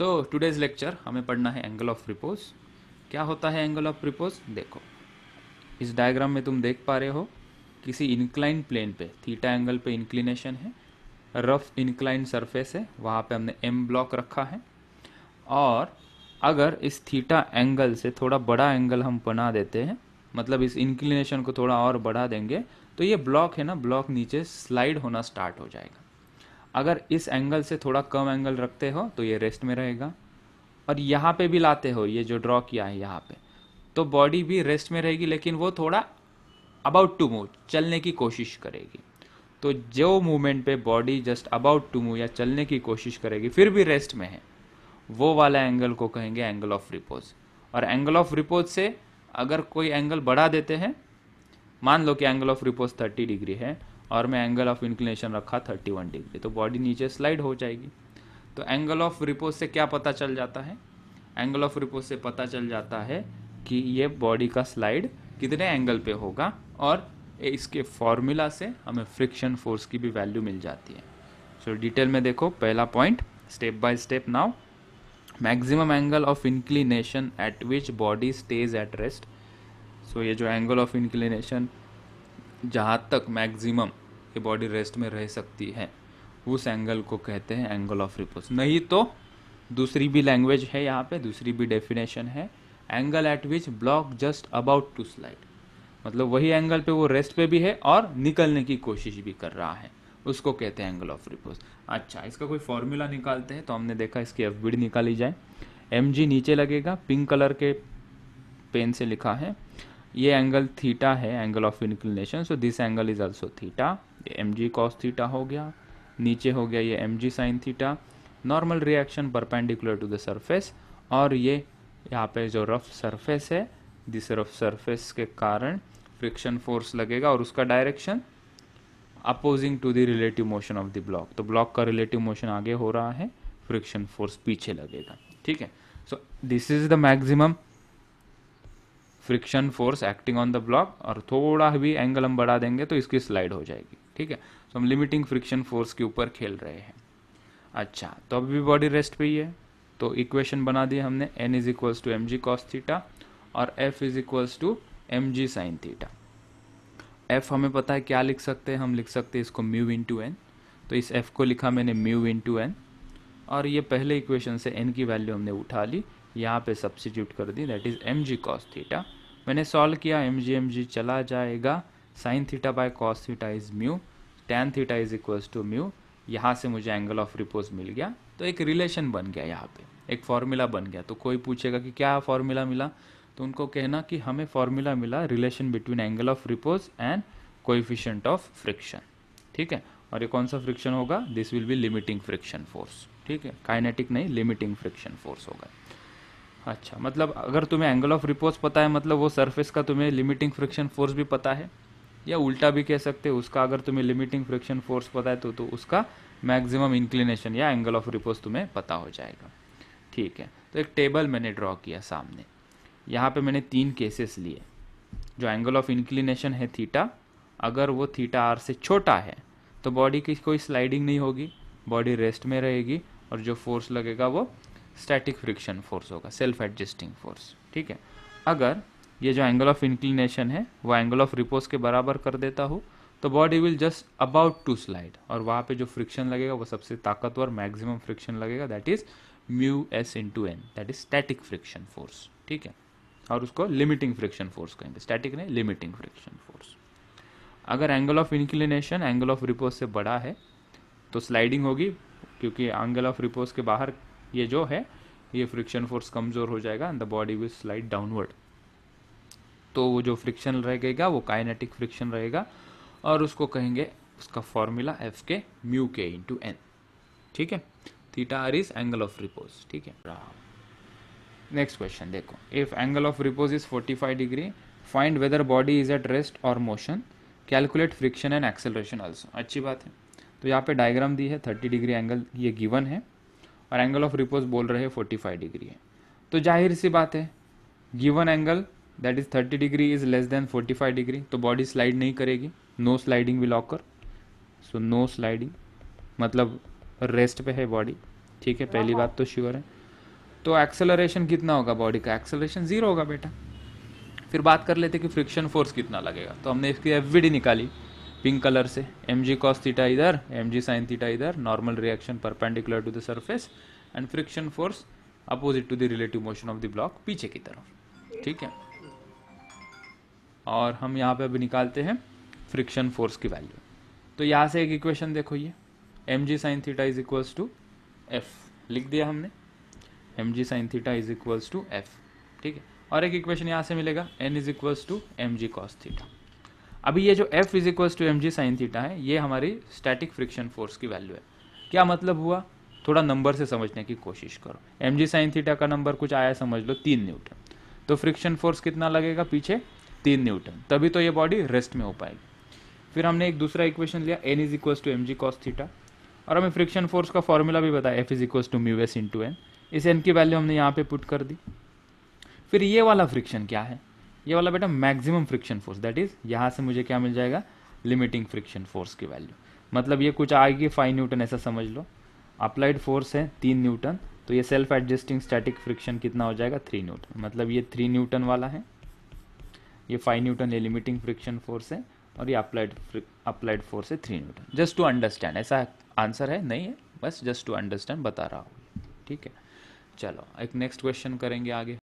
सो today's lecture हमें पढ़ना है एंगल ऑफ रिपोज क्या होता है एंगल ऑफ रिपोज देखो इस डायग्राम में तुम देख पा रहे हो किसी इंक्लाइन प्लेन पे थीटा एंगल पे इंक्लिनेशन है रफ इंक्लाइन सरफेस है वहाँ पे हमने एम ब्लॉक रखा है और अगर इस थीटा एंगल से थोड़ा बड़ा एंगल हम बना देते हैं मतलब इस इंक्लिनेशन को थोड़ा और बढ़ा देंगे तो ये ब्लॉक है ना ब्लॉक नीचे स्लाइड होना स्टार्ट हो जाएगा अगर इस एंगल से थोड़ा कम एंगल रखते हो तो ये रेस्ट में रहेगा और यहाँ पे भी लाते हो ये जो ड्रॉ किया है यहाँ पे तो बॉडी भी रेस्ट में रहेगी लेकिन वो थोड़ा अबाउट टू मूव चलने की कोशिश करेगी तो जो मूवमेंट पे body just about to move या चलने की कोशिश करेगी फिर भी रेस्ट में है वो वाला एंगल को कहेंगे एंगल ऑफ रिपोज और एंगल ऑफ रिपोज से अगर कोई एंगल बढ़ा देते हैं मान लो कि angle of repose thirty degree है और मैं एंगल ऑफ इंक्लिनेशन रखा 31 डिग्री तो बॉडी नीचे स्लाइड हो जाएगी तो एंगल ऑफ रिपोज से क्या पता चल जाता है एंगल ऑफ रिपोज से पता चल जाता है कि ये बॉडी का स्लाइड कितने एंगल पे होगा और इसके फॉर्मूला से हमें फ्रिक्शन फोर्स की भी वैल्यू मिल जाती है सो so, डिटेल में देखो पहला point step by step now maximum angle of inclination at which body stays at rest so ये जो एंगल ऑफ इंक्लिनेशन जहाँ तक मैक्सिमम ये बॉडी रेस्ट में रह सकती है उस एंगल को कहते हैं एंगल ऑफ रिपोज नहीं तो दूसरी भी लैंग्वेज है यहाँ पे दूसरी भी डेफिनेशन है angle at which block just about to slide मतलब वही एंगल पे वो रेस्ट पे भी है और निकलने की कोशिश भी कर रहा है उसको कहते हैं एंगल ऑफ रिपोज अच्छा इसका कोई फॉर्मूला निकालते हैं तो हमने देखा इसकी एफ निकाली जाए एम नीचे लगेगा पिंक कलर के पेन से लिखा है ये एंगल थीटा है angle of inclination so this angle is also theta ये एम जी कॉस थीटा हो गया नीचे हो गया ये M G sine theta normal reaction perpendicular to the surface और ये यहाँ पे जो रफ सरफेस है दिस रफ सरफेस के कारण फ्रिक्शन फोर्स लगेगा और उसका direction opposing to the relative motion of the block तो ब्लॉक का रिलेटिव मोशन आगे हो रहा है फ्रिक्शन फोर्स पीछे लगेगा ठीक है so this is the maximum friction force acting on the block और थोड़ा भी एंगल हम बढ़ा देंगे तो इसकी स्लाइड हो जाएगी ठीक है तो हम लिमिटिंग फ्रिक्शन फोर्स के ऊपर खेल रहे हैं अच्छा तो अभी बॉडी रेस्ट पे ही है तो इक्वेशन बना दिया हमने N is equals to M G cos theta और F is equals to M G sine theta F हमें पता है क्या लिख सकते हैं हम लिख सकते हैं इसको म्यू इन टू एन तो इस एफ को लिखा मैंने म्यू इन टू एन और ये पहले इक्वेशन से एन की वैल्यू हमने उठा ली यहाँ पे सब्सिट्यूट कर दी that is M G cos theta मैंने सॉल्व किया एम जी एम जी चला जाएगा sine theta by cos theta is mu tan theta is equals to mu यहाँ से मुझे एंगल ऑफ रिपोज मिल गया तो एक रिलेशन बन गया यहाँ पे एक फॉर्मूला बन गया तो कोई पूछेगा कि क्या फॉर्मूला मिला तो उनको कहना कि हमें फॉर्मूला मिला relation between angle of repose and coefficient of friction ठीक है और ये कौन सा फ्रिक्शन होगा this will be limiting friction force ठीक है काइनेटिक नहीं लिमिटिंग फ्रिक्शन फोर्स होगा अच्छा मतलब अगर तुम्हें एंगल ऑफ रिपोज पता है मतलब वो सरफेस का तुम्हें लिमिटिंग फ्रिक्शन फोर्स भी पता है या उल्टा भी कह सकते हो उसका अगर तुम्हें लिमिटिंग फ्रिक्शन फोर्स पता है तो तो उसका मैक्सिमम इंक्लिनेशन या एंगल ऑफ रिपोज तुम्हें पता हो जाएगा ठीक है तो एक टेबल मैंने ड्रॉ किया सामने यहाँ पे मैंने तीन केसेस लिए जो एंगल ऑफ इंक्लिनेशन है थीटा अगर वो थीटा आर से छोटा है तो बॉडी की कोई स्लाइडिंग नहीं होगी बॉडी रेस्ट में रहेगी और जो फोर्स लगेगा वो स्टैटिक फ्रिक्शन फोर्स होगा सेल्फ एडजस्टिंग फोर्स ठीक है अगर ये जो एंगल ऑफ इंक्लिनेशन है वो एंगल ऑफ रिपोज के बराबर कर देता हूँ तो body will just about to slide और वहाँ पे जो फ्रिक्शन लगेगा वो सबसे ताकतवर मैक्सिमम फ्रिक्शन लगेगा that is mu S into N that is static friction force ठीक है और उसको लिमिटिंग फ्रिक्शन फोर्स कहेंगे स्टैटिक नहीं लिमिटिंग फ्रिक्शन फोर्स अगर angle of inclination angle of repose से बड़ा है तो स्लाइडिंग होगी क्योंकि एंगल ऑफ रिपोज के बाहर ये जो है ये फ्रिक्शन फोर्स कमज़ोर हो जाएगा and the body will slide downward तो वो जो फ्रिक्शन रहेगा वो काइनेटिक फ्रिक्शन रहेगा और उसको कहेंगे उसका फॉर्मूला एफ के म्यू के इन टू एन ठीक है theta R is angle of repose ठीक है नेक्स्ट क्वेश्चन देखो if angle of repose is 45 degree find whether body is at rest और motion calculate friction and acceleration also अच्छी बात है तो यहाँ पे डायग्राम दी है 30 डिग्री एंगल ये गिवन है और एंगल ऑफ रिपोज बोल रहे हैं फोर्टी फाइव डिग्री है तो जाहिर सी बात है given angle that is thirty degree is less than forty five degree तो बॉडी स्लाइड नहीं करेगी no sliding will occur so no sliding मतलब रेस्ट पे है बॉडी ठीक है पहली बात तो श्योर है तो एक्सेलरेशन कितना होगा बॉडी का एक्सेलरेशन ज़ीरो होगा बेटा फिर बात कर लेते कि फ्रिक्शन फोर्स कितना लगेगा तो हमने इसकी एफ निकाली पिंक कलर से एम जी कॉस थीटा इधर एम जी साइन थीटा इधर normal reaction perpendicular to the surface and friction force opposite to the relative motion of the block पीछे की तरफ ठीक है और हम यहाँ पे अभी निकालते हैं फ्रिक्शन फोर्स की वैल्यू तो यहाँ से एक इक्वेशन देखो ये M G sine theta is equals to F लिख दिया हमने M G sine theta is equals to F ठीक है और एक इक्वेशन यहाँ से मिलेगा N is equals to M G cos theta अभी ये जो F is equals to M G sine theta है ये हमारी स्टैटिक फ्रिक्शन फोर्स की वैल्यू है क्या मतलब हुआ थोड़ा नंबर से समझने की कोशिश करो एम जी साइन थीटा का नंबर कुछ आया समझ लो तीन न्यूटन तो फ्रिक्शन फोर्स कितना लगेगा पीछे तीन न्यूटन तभी तो ये बॉडी रेस्ट में हो पाएगी फिर हमने एक दूसरा इक्वेशन लिया N is equals to M G cos theta और हमें फ्रिक्शन फोर्स का फॉर्मूला भी बताया F is equals to mu S into N इस एन की वैल्यू हमने यहाँ पे पुट कर दी फिर ये वाला फ्रिक्शन क्या है ये वाला बेटा maximum friction force that is यहाँ से मुझे क्या मिल जाएगा लिमिटिंग फ्रिक्शन फोर्स की वैल्यू मतलब ये कुछ आएगी फाइव न्यूटन ऐसा समझ लो अप्लाइड फोर्स है तीन न्यूटन तो ये सेल्फ एडजस्टिंग स्टैटिक फ्रिक्शन कितना हो जाएगा थ्री न्यूटन मतलब ये थ्री न्यूटन वाला है ये फाइव न्यूटन ये लिमिटिंग फ्रिक्शन फोर्स है और ये अप्लाइड अप्लाइड फोर्स है three newton just to understand ऐसा आंसर है नहीं है बस जस्ट टू अंडरस्टैंड बता रहा हूँ ठीक है चलो एक नेक्स्ट क्वेश्चन करेंगे आगे